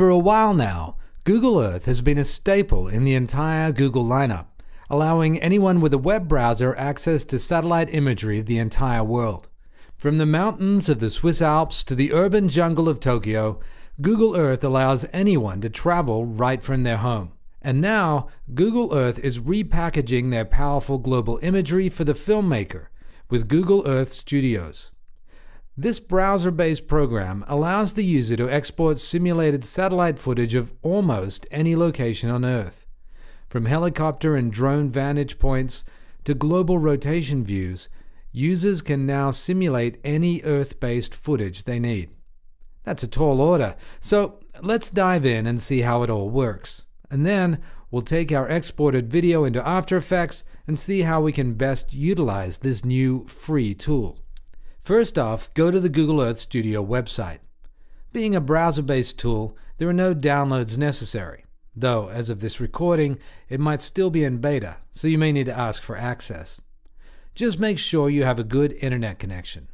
For a while now, Google Earth has been a staple in the entire Google lineup, allowing anyone with a web browser access to satellite imagery of the entire world. From the mountains of the Swiss Alps to the urban jungle of Tokyo, Google Earth allows anyone to travel right from their home. And now, Google Earth is repackaging their powerful global imagery for the filmmaker with Google Earth Studios. This browser based program allows the user to export simulated satellite footage of almost any location on Earth. From helicopter and drone vantage points to global rotation views, users can now simulate any Earth based footage they need. That's a tall order, so let's dive in and see how it all works. And then we'll take our exported video into After Effects and see how we can best utilize this new free tool. First off, go to the Google Earth Studio website. Being a browser based tool, there are no downloads necessary, though, as of this recording, it might still be in beta, so you may need to ask for access. Just make sure you have a good internet connection.